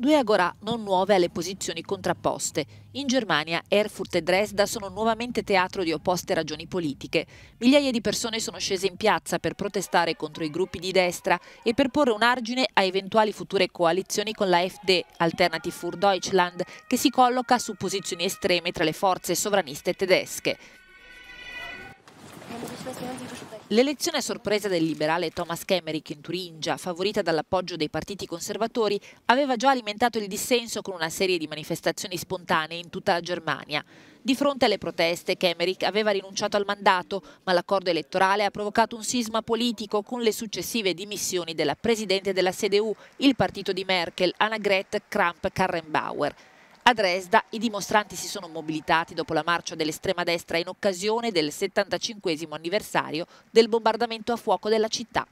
due agora non nuove alle posizioni contrapposte. In Germania Erfurt e Dresda sono nuovamente teatro di opposte ragioni politiche. Migliaia di persone sono scese in piazza per protestare contro i gruppi di destra e per porre un argine a eventuali future coalizioni con la FD, Alternative für Deutschland, che si colloca su posizioni estreme tra le forze sovraniste tedesche. L'elezione a sorpresa del liberale Thomas Kemmerich in Turingia, favorita dall'appoggio dei partiti conservatori, aveva già alimentato il dissenso con una serie di manifestazioni spontanee in tutta la Germania. Di fronte alle proteste, Kemmerich aveva rinunciato al mandato, ma l'accordo elettorale ha provocato un sisma politico con le successive dimissioni della presidente della CDU, il partito di Merkel, Annegret Kramp-Karrenbauer. A Dresda i dimostranti si sono mobilitati dopo la marcia dell'estrema destra in occasione del 75 anniversario del bombardamento a fuoco della città.